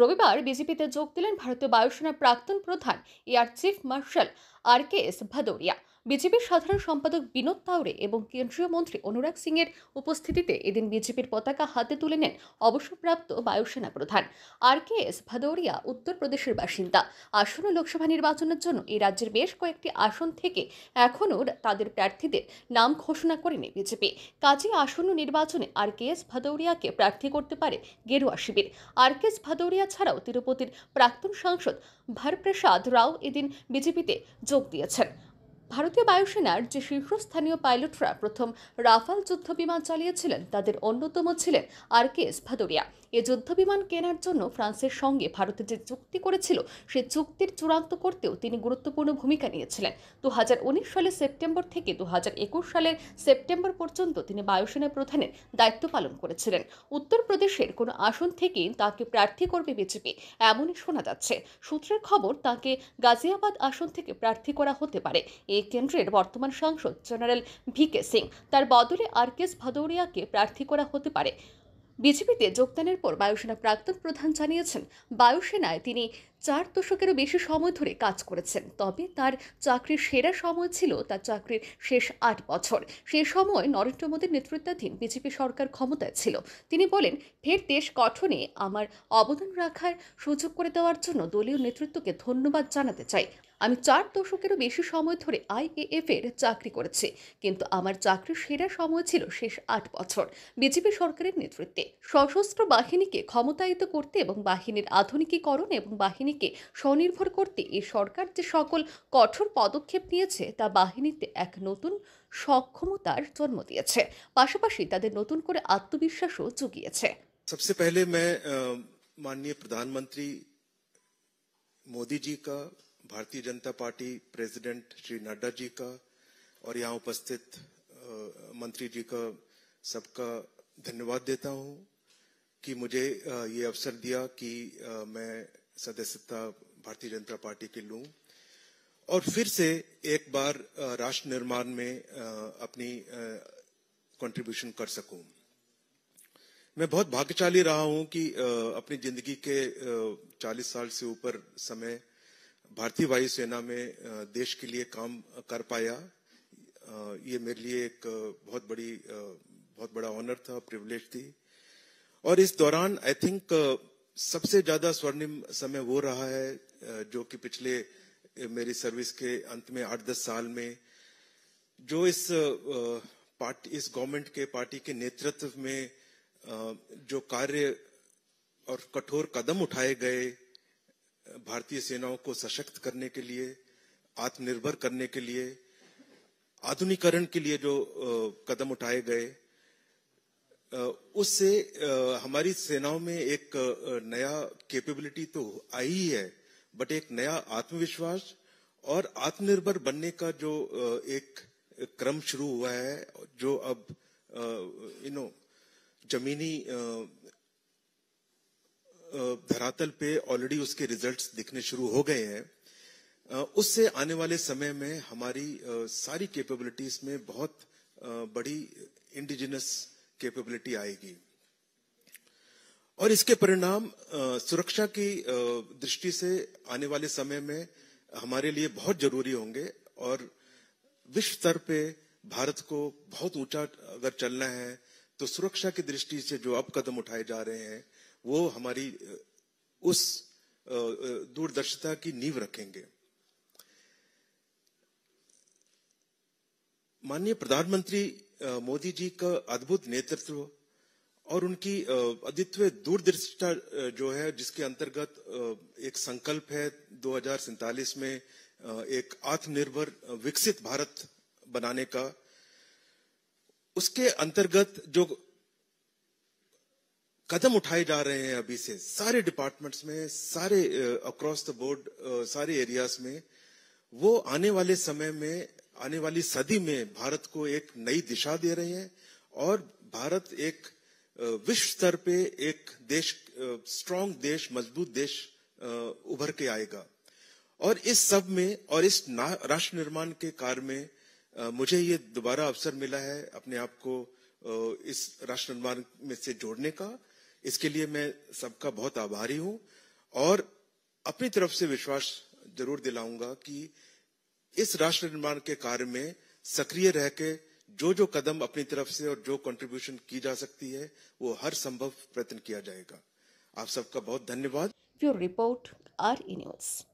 রবিবার বিজেপিতে যোগ দিলেন ভারতীয় বায়ুসেনার প্রাক্তন প্রধান air chief marshal R K S Bhadauria বিজেপির সাধারণ সম্পাদক বিনোদ তাওরে এবং কেন্দ্রীয় মন্ত্রী অনুরাগ সিং এর উপস্থিতিতে এদিন বিজেপির পতাকা হাতে তুলে নেন অবসরপ্রাপ্ত বায়ুসেনা প্রধান আর কে এস ভাদৌরিয়া উত্তরপ্রদেশের বাসিন্দা আসন্ন লোকসভা নির্বাচনের জন্য এই রাজ্যের বেশ কয়েকটি আসন থেকে এখনও তাদের প্রার্থীদের নাম ঘোষণা করেনি বিজেপি কাজে আসন্ন নির্বাচনে আর কে এস ভাদৌরিয়াকে প্রার্থী করতে পারে গেরুয়া শিবির আর কে এস ভাদৌরিয়া ছাড়াও তিরুপতির প্রাক্তন সাংসদ ভারপ্রসাদ রাও এদিন বিজেপিতে যোগ দিয়েছেন ভারতীয় বায়ুসেনার যে শীর্ষস্থানীয় পাইলটরা প্রথম রাফাল যুদ্ধ বিমান চালিয়েছিলেন তাদের অন্যতম ছিলেন আর কে এস ভাদুরিয়া এ যুদ্ধবিমান কেনার জন্য ফ্রান্সের সঙ্গে ভারতের যে চুক্তি করেছিল সে চুক্তির চূড়ান্ত করতেও তিনি গুরুত্বপূর্ণ ভূমিকা নিয়েছিলেন দু সালের সেপ্টেম্বর থেকে দু সালের সেপ্টেম্বর পর্যন্ত তিনি বায়ুসেনা প্রধানের দায়িত্ব পালন করেছিলেন উত্তরপ্রদেশের কোনো আসন থেকে তাকে প্রার্থী করবে বিজেপি এমনই শোনা যাচ্ছে সূত্রের খবর তাকে গাজিয়াবাদ আসন থেকে প্রার্থী করা হতে পারে এই কেন্দ্রের বর্তমান সাংসদ জেনারেল ভি কে সিং তার বদলে আর কেস ভাদৌরিয়াকে প্রার্থী করা হতে পারে বিজেপিতে যোগদানের পর বায়ুসেনা প্রাক্তন প্রধান জানিয়েছেন বায়ুসেনায় তিনি চার দশকেরও বেশি সময় ধরে কাজ করেছেন তবে তার চাকরির সেরা সময় ছিল তার চাকরির শেষ আট বছর সে সময় নরেন্দ্র মোদীর নেতৃত্বাধীন বিজেপি সরকার ক্ষমতায় ছিল তিনি বলেন ফের দেশ গঠনে আমার অবদান রাখার সুযোগ করে দেওয়ার জন্য দলীয় নেতৃত্বকে ধন্যবাদ জানাতে চাই আমি চার দশকেরও বেশি সময় ধরে আইএএফ এর চাকরি করেছি কিন্তু আমার চাকরির সেরা সময় ছিল শেষ আট বছর বিজেপি সরকারের নেতৃত্বে সশস্ত্র বাহিনীকে ক্ষমতায়িত করতে এবং বাহিনীর আধুনিকীকরণ এবং বাহিনী বাহিনীকে স্বনির্ভর করতে এ সরকার যে সকল কঠোর পদক্ষেপ নিয়েছে তা বাহিনীতে এক নতুন সক্ষমতার জন্ম দিয়েছে পাশাপাশি তাদের নতুন করে আত্মবিশ্বাসও জুগিয়েছে সবচেয়ে পহলে মাননীয় প্রধানমন্ত্রী मोदी जी का भारतीय जनता पार्टी प्रेसिडेंट श्री नड्डा जी का और यहाँ उपस्थित मंत्री जी का सबका धन्यवाद देता हूँ कि मुझे ये अवसर दिया कि मैं सदस्यता भारतीय जनता पार्टी की लूं और फिर से एक बार राष्ट्र निर्माण में अपनी कंट्रीब्यूशन कर सकूं मैं बहुत भाग्यशाली रहा हूं कि अपनी जिंदगी के 40 साल से ऊपर समय भारतीय वायुसेना में देश के लिए काम कर पाया ये मेरे लिए एक बहुत बड़ी बहुत बड़ा ऑनर था प्रिविलेज थी और इस दौरान आई थिंक सबसे ज्यादा स्वर्णिम समय वो रहा है जो कि पिछले मेरी सर्विस के अंत में आठ दस साल में जो इस पार्टी इस गवर्नमेंट के पार्टी के नेतृत्व में जो कार्य और कठोर कदम उठाए गए भारतीय सेनाओं को सशक्त करने के लिए आत्मनिर्भर करने के लिए आधुनिकरण के लिए जो कदम उठाए गए उससे हमारी सेनाओं में एक नया कैपेबिलिटी तो आई ही है बट एक नया आत्मविश्वास और आत्मनिर्भर बनने का जो एक क्रम शुरू हुआ है जो अब यू नो जमीनी धरातल पे ऑलरेडी उसके रिजल्ट्स दिखने शुरू हो गए हैं उससे आने वाले समय में हमारी सारी कैपेबिलिटीज में बहुत बड़ी इंडिजिनस कैपेबिलिटी आएगी और इसके परिणाम सुरक्षा की दृष्टि से आने वाले समय में हमारे लिए बहुत जरूरी होंगे और विश्व स्तर पे भारत को बहुत ऊंचा अगर चलना है तो सुरक्षा की दृष्टि से जो अब कदम उठाए जा रहे हैं वो हमारी उस दूरदर्शिता की नींव रखेंगे माननीय प्रधानमंत्री मोदी जी का अद्भुत नेतृत्व और उनकी अद्वितीय दूरदृष्टा जो है जिसके अंतर्गत एक संकल्प है दो में एक आत्मनिर्भर विकसित भारत बनाने का उसके अंतर्गत जो कदम उठाए जा रहे हैं अभी से सारे डिपार्टमेंट्स में सारे अक्रॉस द बोर्ड सारे एरियाज में वो आने वाले समय में आने वाली सदी में भारत को एक नई दिशा दे रहे हैं और भारत एक विश्व स्तर पे एक देश स्ट्रांग देश मजबूत देश उभर के आएगा और इस सब में और इस राष्ट्र निर्माण के कार्य में मुझे ये दोबारा अवसर मिला है अपने आप को इस राष्ट्र निर्माण में से जोड़ने का इसके लिए मैं सबका बहुत आभारी हूं और अपनी तरफ से विश्वास जरूर दिलाऊंगा कि इस राष्ट्र निर्माण के कार्य में सक्रिय रह के जो जो कदम अपनी तरफ से और जो कंट्रीब्यूशन की जा सकती है वो हर संभव प्रयत्न किया जाएगा आप सबका बहुत धन्यवाद ब्यूरो रिपोर्ट आर न्यूज़